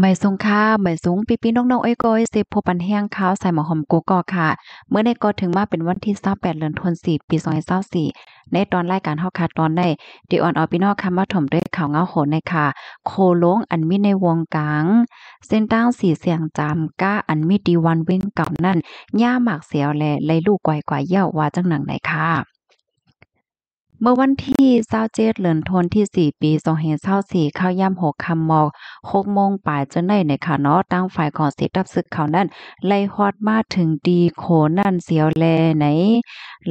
ไม่สูงค่าไม่สูงปีปีน้องน้องเอ้ยก้อยสิพบปันแห้งข้าว ใส่หมอหอมโกกอค่ะ เมื่อในก็ถึงมาเป็นวันที่28เดือนธันวาคมปี2024ในตอนรายการเฮาคาตอนได้ดิออนออปิโนอค่ะมาถมด้วยข่าวเงาโหนในค่ะ โคลงอันมีในวงกลาง เส้นตั้งสีเสียงจามก้าอันมีดีวันวิ่งเก่านั่นย่าหมากเสียวแลไลลูกกวยกว่าเย่าว่าจังหนังไหนค่ะเมื่อวันที่27เดือนธันวาคมปี2524ข้าย่ำหกคำมอก6โมงป่ายจะในในค่ะเนาะตั้งฝ่ายของเสตับศึกเขานั้นไล่ฮอดมาถึงดีโขนั่นเสียวแลไหน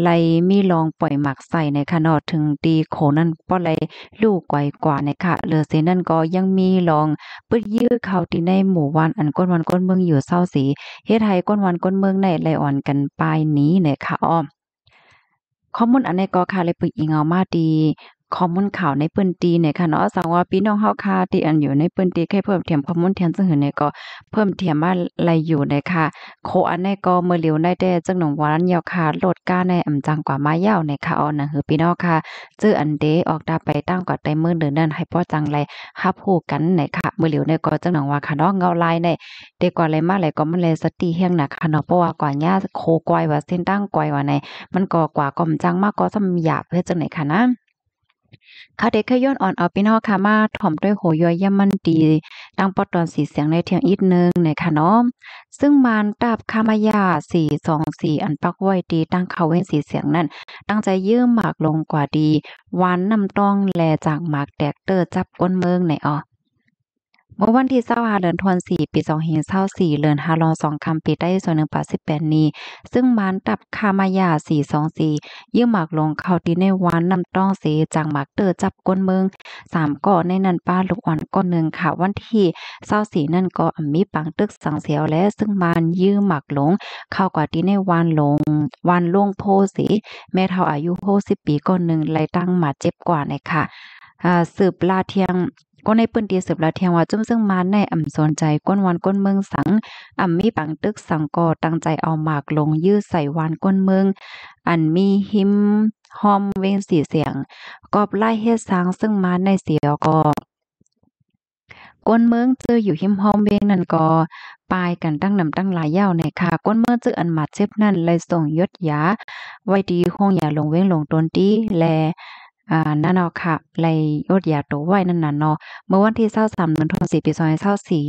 ไล่มีลองปล่อยหมักใส่ในคาะเนาะถึงดีโขนั่นป้อไล่ลูกไกวกว่าในคะเลือเสนั่นก็ยังมีลองปึดยื้อเขาที่ในหมู่วันอันก้นวันก้นเมืองอยู่เศร้าสีเฮ็ดให้ก้นวันก้นเมืองในไล่อ่อนกันปลายนี้ในคะอ้อมข้อมูลอันในก็ค่ะเลยปึกอีเงามาดีข้อมูลข่าวในปืนตีเนี่ยค่ะเนาะสังว่าพี่น้องเฮาค่ะที่อันอยู่ในปืนตีแค่เพิ่มเทียมข้อมูลเทียมซึ่งหือเนี่ยก็เพิ่มเทียมมาไลอยู่ในค่ะ โคอันในก็เมื่อเลียวได้แต่จังหนองวานเยาวค่ะโหลดก้าในอำจังกว่ามายาวในค่ะอ๋อนะคือพี่น้องค่ะจื้ออันเดออกดาไปตั้งกว่าได้มื้อดือนนั่นให้พ่อจังไรฮับฮู้กันในค่ะ เมื่อเลียวในก็จังหนองว่าค่ะเนาะเงาลายในเด็กกว่าไรมาลยก็มันเลยสติเฮียงหนะค่ะเนาะเพราะว่ากว่าหญาโคกวยว่าเส้นตั้งกวยว่าใน มันก็กว่าก็มจังมากก็ซ้ำหยาบเพื่อจังไหนค่ะนะเขาเด็กขย้อนอ่อนเอาพี่น้องค่ะมาถ่อมด้วยโหยอยย่ำมันดีตั้งปอตอนสีเสียงในเทียงอีกหนึ่งในยค่ะน้องซึ่งมันตับคามายาสี่สองสี่อันปักไว้ดี ตั้งเขาเว้นสีเสียงนั่นตั้งใจยืมหมากลงกว่าดี วันนำต้องแลจากหมากแดกเตอร์จับก้นเมืองในอ๋อเมื่อวันที่25เดือนธันวาคมปี2524เดือนฮารองสองคำปี ได้ส่วนหนึ่งปสิบแปดนี้ ซึ่งมันตับคามายา424ยื่หมาก ลงเข้าตีในวันนำต้องเสจางหมากเตอ จับก้นเมืองสามก่อในนันป้าลูกอ่อนก้อนหนึ่งค่ะ วันที่24นั่นก็มีปังตึกสังเสียวและซึ่งมันยื่หมากลง เข้ากว่าตีในวันลง วันลงโพสีแม่เท่าอายุโพสิบปีก้อนหนึ่งไลลตั้งหมาเจ็บกว่าในค่ะสืบลาเทียงก็ในปืนตีสืบละเทียงว่าจุ้มซึ่งมาในอ่ำสนใจก้นวันก้นเมืองสังอ่ำมีปังตึกสังกอตั้งใจเอาหมากลงยื้อใส่วานก้นเมือง อันมีหิมหอมเวงสีเสียง กอบไล่เฮ็ดสางซึ่งมาในเสียก็ก้นเมืองเจออยู่หิมหอมเวงนั่นก็ปายกันตั้งนำตั้งหลายเย้าในค่ะก้นเมืองเจออันมาเจ็บนั่นเลยส่งยศยาไว้ดีห้องอย่าลงเว้งลงตนตีแลอ่านั่นเนาะค่ะไรยอดยาตัวไว้ นั่นน่ะเนาะเมื่อวันที่เศร้าสามเดือนธันวาคมปีซอยเศร้าสี่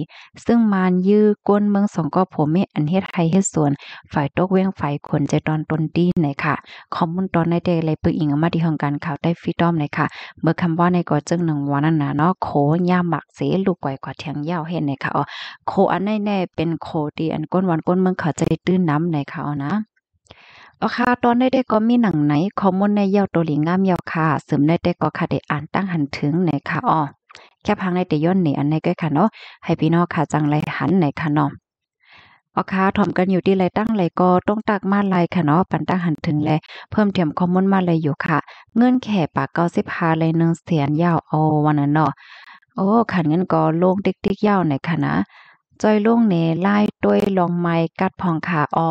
ซึ่งมารยื้อก้นเมืองสองก็ผมไม่อันเฮ็ดไทยเฮ็ดสวนฝ่าย ตก เวียง ฝ่ายขนใจ ตอนต้นดีไหน ค่ะ คอมมูนตอนในเดเลยปึกอิงมาที่ห้องการข่าวได้ฟีดอมเลยค่ะเมื่อคำว่าในก่อจึงหนึ่งวันนั่นน่ะเนาะโคย่าหมักเสลูกก่ยกว่าเทียงยาวเห็นไหนค่ะอ๋อโคอันแน่่เป็นโคดีอันก้นวันก้นเมืองเขาใจตื้นน้ำไหนค่ะอ๋อนะอ๋อค่ะตอนได้ได้ก็มีหนังไหนข้อมูลในเยาวตัวหลิงงามเยาวค่ะเสริมได้ได้ก็ค่ะได้อ่านตั้งหันถึงไหนค่ะอ๋อแค่พังในแต่ย้อนเนี่ยอันในก็ค่ะเนาะให้พี่น้องค่ะจังไรหันไหนค่ะเนาะอ๋อค่ะถ่อมกันอยู่ที่ไรตั้งไรก็ต้องตักมาไรค่ะเนาะปันตั้งหันถึงแลเพิ่มเติมข้อมูลมาเลยอยู่ค่ะ เงื่อนแข่ปากเก้าสิบหาเลยหนึ่งเสียนยาวเอาวันนั้นเนาะโอ้ขันเงินก็โล่งติ๊กติ๊กยาวไหนค่ะนะจ้อยลงเนไล่ด้วยลองไม้กัดผ่องขาออ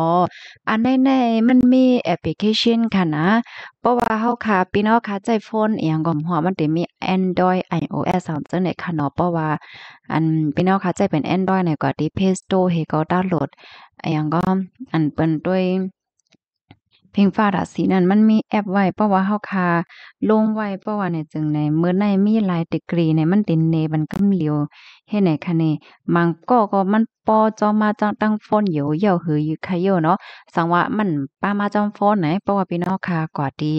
อันในในมันมีแอปพลิเคชันค่ะนะ เพราะว่าเฮาค่ะพี่น้องค่ะใจโฟนอย่างก็หัวมันจะมี Android iOS สามจังไค่ะเนาะเพราะว่าอันพี่น้องค่ะใจเป็น Android เนี่ยก็ที่ Play Store เฮก็ดาวน์โหลดอย่างก็อันเปิ้นด้วยเพลงฟ้าดาสีนั้นมันมีแอปไว้เพราะว่าเฮาคา ลงไว้เพราะว่าในจังในเมื่อในมีหลายดีกรีในมันเิดนเนบันกำเหลียวเฮ็ดไหนคะเนมังก็ก็มันปอจอมาจังตั้งฟอนอยู่เหียวหืออยู่คาโยเนาะสังว่ามันป้ามาจอมฟอนไหนเพราะว่าพี่น้องคกวกาดี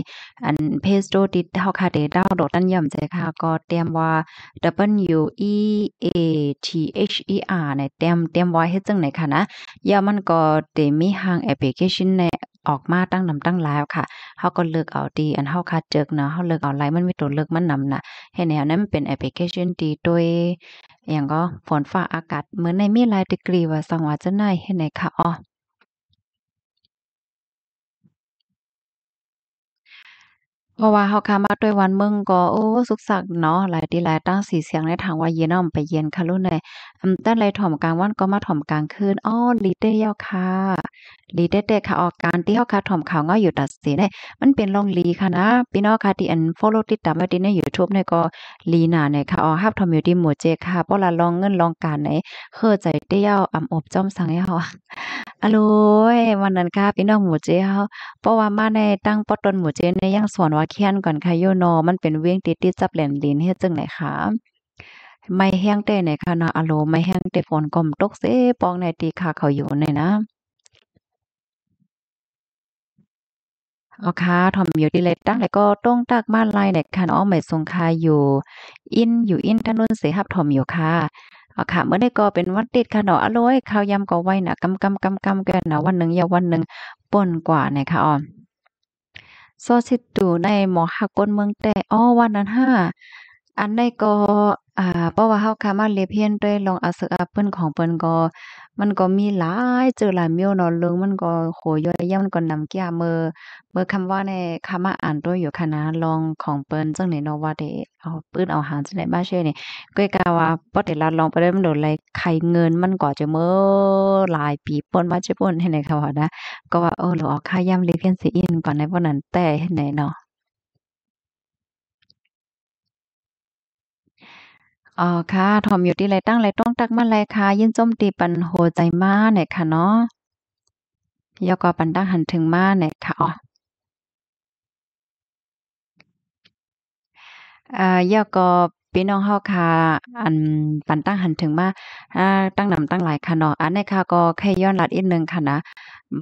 อันเพจโตติดเฮาคาเดดาวโดตันย่อมใจค่ะก็เตรียมว่า W E A T H E R ในเตรียมเตรียมไว้เฮ็ดจังไหนคะนะย่ามันก็เตมีหางแอปพลิเคชันในออกมาตั้งนำตั้งแลายค่ะเฮาก็เลือกเอาดี อันเฮาคัดเจกเนาะเฮาเลือกเอาไลน์มันมีตัวเลือกมันนำนะเห็นแนวนั้นมันเป็นแอปพลิเคชันดีโดยอย่างก็ฝนฟ้าอากาศเหมือนในมีหลายดีกรีว่าสังว่าจะไายเห็นไหนค่ะอ๋อเพราะว่าเฮาคามาด้วยวันเมืองก็โอ้สุกสักเนาะหลายดีหลายตั้งสีเสียงในทางว่า เย็นอ่อมไปเย็นค่ะลุ่นเลยอำตั้งไรถ่อมกลางวันก็มาถ่อมกลางคืนอ้อลีเต้ยาวค่ะลีเต้เต้ค่ะออกการที่เฮาคาถ่อมข่าวง้ออยู่ตัดสีได้มันเป็นลองลีค่ะนะพี่น้องค่ะที่อันโฟโลติดตามไว้ที่ใน YouTube ใยก็ลีหน้าในค่ะออฮับถ่อมอยู่ที่หมู่เจค่ะเพราะละลองเงินลองการไหนเคาใจเต้ยาวอำอบจ้อมสั่งให้เฮาอโลยวันนั้นค่ะพี่น้องหมู่เจ้าเพราะว่ามาในตั้งปอตนหมู่เจ้ในย่างสวนว่าเคียนก่อนค่ะโยโนมันเป็นเวียงติดติดจับแหลมลินเฮ็ดจังไหนคะไม่แห้งเต้ไหนค่ะนะอโลไม่แห้งเต้ฝนกลมตกเสปองในตีค่ะเขาอยู่ในนะอ๋อค่ะทอมอยู่ดีเลยตั้งแต่ก็ต้องตักมาไล่ในคันอ้อมหม่ทรงคาอยู่ อินอยู่อินถนนเสีับทอมอยู่ค่ะอ่ะค่ะเมื่อได้ก็เป็นวันติดค่ะเนาะอร่อยข้าวยำก็ไว้นะกำกำกำกำกันนะวันหนึ่งอย่าวันหนึ่งป่นกว่าเนี่ยค่ะออนซอสิตูในหมอหักก้นเมืองแต่อ้อวันนั้นห้า อันได้ก็อ่าเพราะว่าเฮาค่ะมาเลียเพียนด้วยลองเอาเสือเปิ้นของเปิ้นก็มันก็มีหลายเจอหลายเมียวนอนลงมันก็โหย่อยย่ามันก็นำเกียเมื่อเมื่อคำว่าในคำมาอ่านตัวอยู่คณะลองของเปิ้นจังไหนเนาะว่าได้เอาปื้นเอาหางจังไหนบ้าเช่นี่ก็กาว่าบ่ได้ลาลองไปได้มันโดนไรใไขเงินมันก็จะเมื่อหลายปีป่นมาจะป่นให้ไหนเขาว่านะ ก็ว่าเออเราออกค่าย่ำาเลเพียนสิอินก่อนในวันนั้นแต่ให้ไหนเนาะอ๋อค่ะ ทอมอยู่ที่ไรตั้งไรต้องตักมาไรค่ะ ยินจมตีปันโหใจมาเนี่ยค่ะเนาะยกอปันตั้งหันถึงมาเนี่ยค่ะอ๋อยกอพี่น้องเฮาค่ะอันปันตั้งหันถึงมาอ่าตั้งนำตั้งหลายค่ะเนาะอันใน้ค่ะ ก็แค่ย้อนลัดอีกนึงค่ะนะ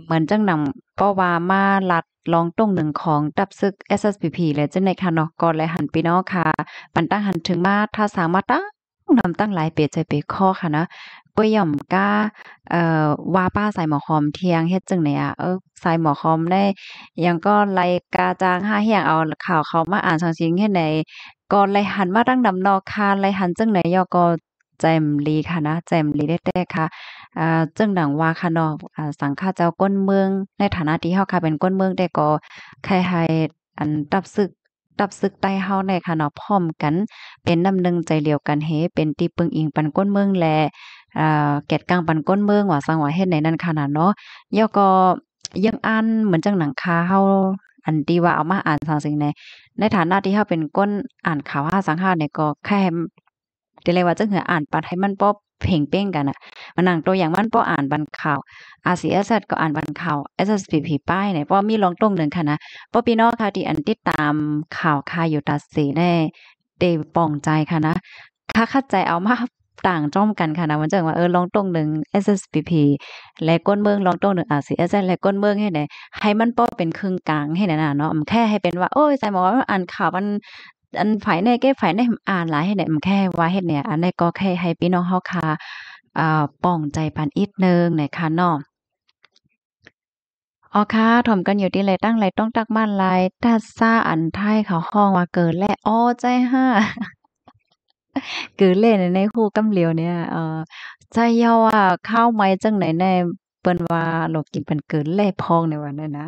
เหมือนจังนำก็ว่ามาลัดลองตรงหนึ่งของดับซึก SSPP เลยจังในค่ะเนาะก่อนและหันพี่น้องค่ะ ปันตั้งหันถึงมาถ้าสามารถตั้งนำตั้งหลายเปลี่ยนใจไปข้อค่ะนะก็ย่อมก้าเอ่อว่าป้าใส่หมอคอมเทียงเฮ็ดจังไหนอ่ะเออส่หมอคอมได้ยังก็ไล่กาจางห้าเฮียงเอา ข่าวเขามาอ่านชังชิงเฮ็ดในก็ไลหันมาตั้งนำนอค่ะไลหันจังไหนยอก็แจมลีค่ะนะ แจมลีได้แต่ค่ะอ่าจังดังว่าค่ะเนาะอ่าสังฆาเจ้าก้นเมือง ในฐานะที่เฮาค่ะเป็นก้นเมืองได้ก็ใครให้อันรับซึกรับซึกใต้เฮาในค่ะเนาะพร้อมกัน เป็นน้ำหนึ่งใจเดียวกันเฮเป็นตีปึงอิงปันก้นเมืองแลอ่าแกดกลางปันก้นเมืองว่าสังว่าเฮ็ดหนนั่นค่ะนะเนาะยอก็ยังอันเหมือนจังหนังคาเฮาอันที่ว่าเอามาอ่านสังสิ่งใน ในฐานะที่เฮาเป็นก้นอ่านข่าวห้าสังหาเนี่ยก็แค่เดี๋ยวเลยว่าจะเหืออ่านปัดให้มันป้อเพ่งเป้งกันอ่ะมันหนังตัวอย่างมันป้ออ่านบันข่าวอาเซีเอสก็อ่านบันข่าวเอสสพีพีป้ายเนี่ยป้อมีลองตรงหนึ่งค่ะนะป้อพี่น้องค่ะที่อันติดตามข่าวคาอยู่ตัดสีไน้เดปองใจค่ะนะถ้าเข้าใจเอามาต่างจ้อมกันค่ะนะ มันจะว่าเออลองตรงหนึ่ง SSPP และก้นเมืองลองตรงหนึ่ง RCS และก้นเมืองให้ไหนให้มันป้อเป็นครึ่งกลางให้ไหนนะเนาะแค่ให้เป็นว่าโอ้ยใจหมอว่าอ่านข่าวมันอันฝ่ายในแก้ฝ่ายในอ่านหลายให้ไหนมันแค่ว่าให้เนี่ย อันในก็แค่ให้พี่น้องเฮาค่ะอ่าป้องใจปันอีกนึงในค่ะเนาะอ๋อค่ะถ่มกันอยู่ที่ไรตั้งไรต้องตักบ้านไรตัดซ่าอันไทยเขาห้องว่าเกิดและอ้อใจห้าคือเล่นในคู่กำเหลียวเนี่ย เอ่อใจเยาว่าข้าวไม้จังไหนใน เปิ้นว่าหลบกินเป็นเกินแล่พองในวันนั้นนะ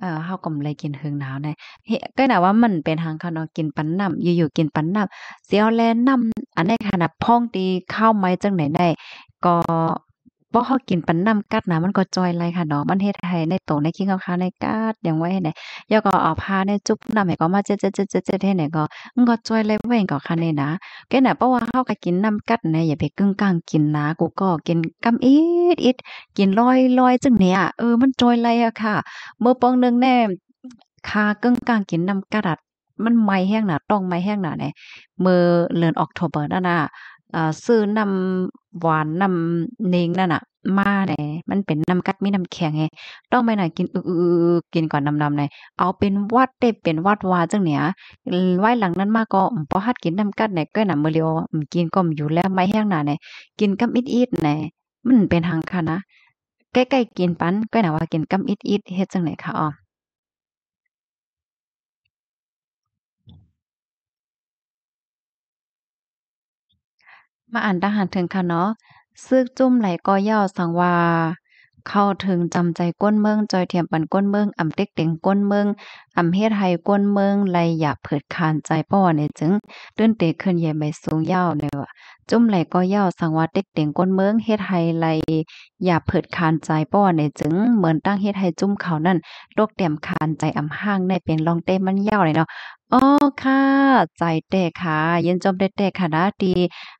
เอ่อเฮากำไรกินหึงหนาวในเก็น่ะว่ามันเป็นทางเขาเนาะกินปันน้ำ อยู่ๆกินปันน้ำเสียวแลน้ำ อันในขนาดพองตีข้าวไม้จังไหนได้ก็บ่เฮากินปันน้ำกัดนะมันก็จอยไรค่ะเนาะมันเฮ็ดให้ในโตในขี้ข้าวในกัดอย่างไว้ให้ไหนยอก็เอาพาในจุ๊บน้ำให้ก็มาเจ๊ดเจ็เจ็ดเจเจ็ดให้ไหนก็มันก็จอยไรไว้ก็ค่ะเนี่ยนะแกน่ะเพราะว่าเฮาก็กินน้ำกัดนอย่าไปกึ่งกลางกินนะกูก็กินกำอิดอิดกินลอยลอยจึงเนี่ยเออมันจอยไรอะค่ะ เมื่อปองนึงแน่คากึ่งกลางกินน้ำกัด มันไม่แห้งหนาต้องไม่แห้งหนาเนี่ยเมื่อเลือนออกโทเบอร์นั่นน่ะซื้อน้ำหวานน้ำเนงนั่นอะมาเนี่ยมันเป็นน้ำกัดมีน้ำแข็งไงต้องไปหน่อยกินอือกินก่อนน้ำๆเนี่ยเอาเป็นวัดได้เป็นวัดวาจังเนี่ยไหวหลังนั้นมาก็พอฮัดกินน้ำกัดเนี่ยก็หนำมือเรียวกินก็อยู่แล้วไม่แห้งหนาเนี่ยกินกับอิดๆเนี่ยมันเป็นทางค่ะนะใกล้ๆกินปันก็หนาว่ากินกับอิดๆเฮ็ดจังไหนค่ะอ๋อมาอ่านทหารถึงค่ะเนาะซึกจุ้มไหลก็ย่อสังวา เข้าถึงจำใจก้นเมืองจอยเทียมปันก้นเมืองอ่ำเต็กเต็งก้นเมืองอ่ำเฮ็ดไทยก้นเมืองไหอยากเผิดคานใจป้อในจึงตืินเตะขึ้นใหญ่ใบสูงยาวเนี่ยวะจุ้มไหลก็ย่อสังวาเต็กเต็งก้นเมืองเฮ็ดไทยไหอยากเผิดคานใจป้อในจึงเหมือนตั้งเฮ็ดไทยจุ้มเขานั่นโรคเต็มคานใจอ่ำห้างในเป็นลองเต้มันยาวเลยเนาะอ๋อค่ะใจแตกค่ะเย็นจดมแตกค่ะนะดี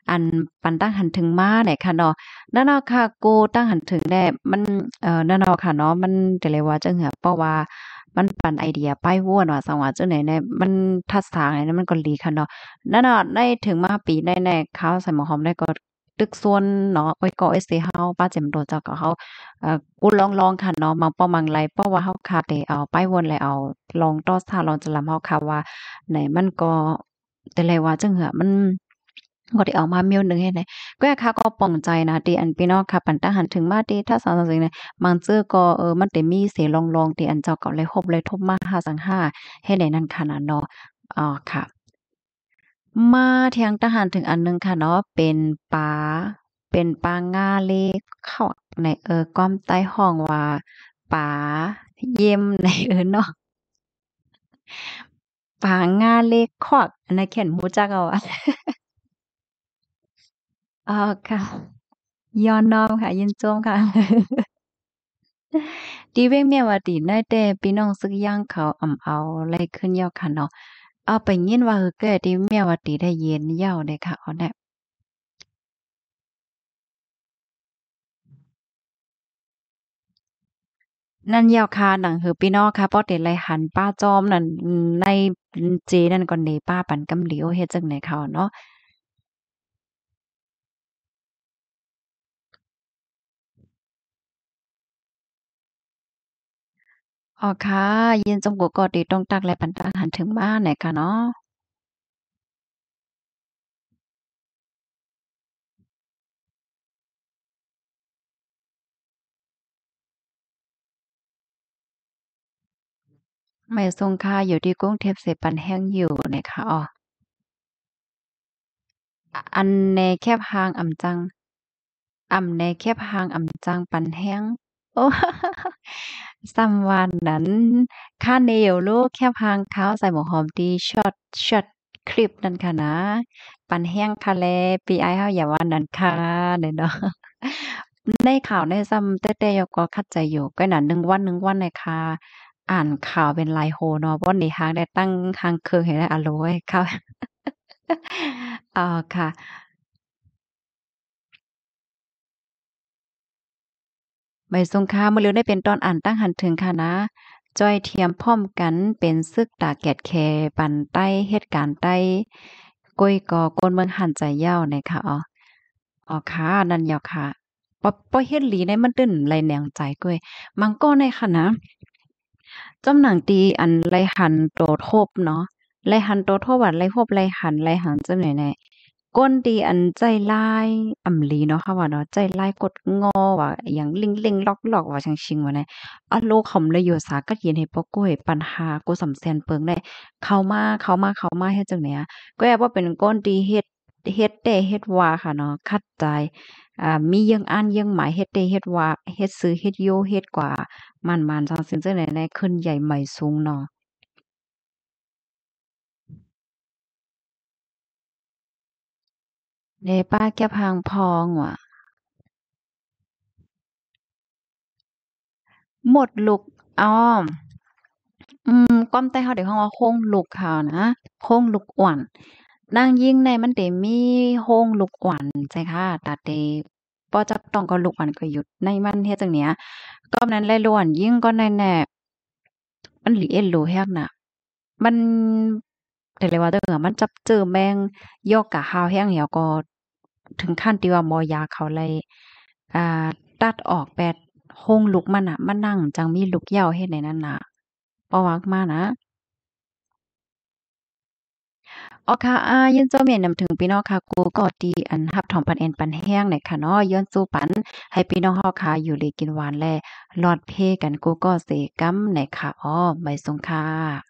อันปันตั้งหันถึงมาไหนค่ะเนาะนั่นเนาะค่ะกูตั้งหันถึงได้มันเอ่อนั่นเนาะค่ะเนาะมันจะเลยว่าจะเหือเพราะว่ามันปันไอเดียป้ายวัวเนาะสังวาจ้าไหนเนี่ยมันทัศทางไหนมันก็ดีค่ะเนาะนั่นเนาะในถึงมาปีในในข้าวใส่หมกหอมได้ก็ึกส่วนเนาะไอ้ก็ไอ้เสเฮาป้าเจมโดเจ้าก็เฮาเอ่อกูลองลองค่ะเนาะมาป้อมังไรเพราะว่าเฮาคาไดเอาป้ายวนไรเอา ลองต่อซาลองจะลำเฮาค่ะว่า ไหนมันก็แต่ไรว่าจังเหือมันก็ได้ออกมาเมียวหนึ่งให้ไหนก็กค่ะก็ป้องใจนะดีอันพี่น้องค่ะ ปันตาหันถึงมาดี ถ้าสาวสิเนี่ยมังเจื้อก็เออมันเตมีเสียลองลองดีอันเจ้าก็เลยคบเลยทบมาห้าสังห้าให้ไหนนั่นขนาดเนาะอ๋อค่ะมาเทียงทหารถึงอันนึงค่ะเนาะเป็นปลาเป็นปลาง่าเล็กเข้าในเออก้อมใต้ห้องว่าปลาเยี่ยมในเออเนาะปลาง่าเล็กขอกันนนเขียนมูจักเอาอะอ๋อค่ะย้อนน้อมค่ะยินโจมค่ะ ดีเว้งเมียว่าดีได้แต่พี่น้องซึกย่างเขาอ่ำเอาไล่ขึ้นยอดค่ะ เนาะเอาไปยินว่าเกิดที่เมียวตีได้เย็นเย่าเด้ค่ะอาแน่นั่นยาวคาหนังเฮอพี่น้องค่ะป้อเด็ดไรหันป้าจอมนั่นในเจนั่นก่อนเนป้าปันกำเหลียวเฮ็ดจังไหนเขาเนาะอ๋อค่ะยินจงกูกอดีตรงตักและปันตาหันถึงบ้านไหนกะเนาะไม่ทรงค่าอยู่ที่กุ้งเทพเสปันแห้งอยู่นะคะอ๋ออันในแคบหางอ่ำจังอ่ำในแคบหางอ่ำจังปันแห้ง โอ้ซัมวันนั้นข้าเนวลูกแค่พางเขาใส่หมวกหอมดีช็อตช็อตคลิปนั่นค่ะนะปันแห้งคาเลปีไอเฮาอย่าวันนั้นค่ะเนียนาะในข่าวในซ้ำเต้เต้ยก็คัดใจอยู่ก็หนาหนึ่งวันหนึ่งวันเลยค่ะอ่านข่าวเป็นลายโฮเนาะวันนี้ทางได้ตั้งทางเคืองเห็นได้อร่อยเขาอออค่ะไม่สงคาเมื่อเร็วได้เป็นตอนอ่านตั้งหันถึง ค่ะนะ จ้อยเทียมพร้อมกันเป็น ซึกตาแกดแคปั่นใต้เหตุการณ์ใต้ ก้อยกอก้นเมืองหันใจยาวในค่ะอ๋ออ๋อค่ะนั่นยาวค่ะปอปอเฮ็ดหลีในมันตืนไรแนงใจก้ยมังก็ในค่ะนะจอมหนังตีอันไรหันโตทบเนาะไรหันโตทบวัดไรพบไรหันไรหันจำไหนก้นดีอันใจไล่อ่ำลีเนาะค่ะว่าเนาะใจไล่กดงอว่าอย่างลิงเลิงล็อกล็อกว่าชังชิงว่าไนอโลคขอมเลยอยู่สาก็เย็นให้ปอก้วยปัญหากูสำแซนเปิงได้เข้ามาเข้ามาเข้ามาเฮ็ดจังเหนี่ะก็แอบว่าเป็นก้นดีเฮ็ดเฮ็ดแต่เฮ็ดว่าค่ะเนาะคัดใจอ่ามียังอ่านยังหมายเฮ็ดแต่เฮ็ดว่าเฮ็ดซื้อเฮ็ดโยเฮ็ดกว่ามันมันังซึนเจังไหนขึ้นใหญ่ใหม่สูงเนาะในป้าแกพังพองว่ะหมดลุกอ้อม อืมก้มใต้ห้าเดี๋ยวเของว่าโค้งลุกเขานะโค้งลุกอ่อนนังยิ่งในมันเดีมีโค้งลุกอ่อนใช่ค่ะแตัดเดป้าจับต้องก็ลุกอ่อนก็หยุดในมันเฮ็ดจังเนี้ยก้มนั้นเลยล้วน ยิ่งก็ใน่แน่มันหลีเอ็นลูแฮกน่ะมันแต่เลยว่าเด้อมันจับเจอแมงยกกะฮาวแห้งเหี่ยวก็ถึงขั้นที่ว่ามอยาเขาเลยอ่า ตัดออกแปดห้องลุกมันอ่ะมันนั่งจังมีลุกเย่าให้ในนั้นน่ะปวักมานะออค่ะอายืนเจ้าเมียนนำถึงพี่น้องค่ะกู กอดดีอันหับทองปันเอ็นปันแห้งในค่ะเนาะย้อนสู้ปัน ให้พี่น้องเฮาค่ะอยู่เลยกินหวานแลหลอดเพกันกูก็เสกำในค่ะอ๋อใบสงค่ะ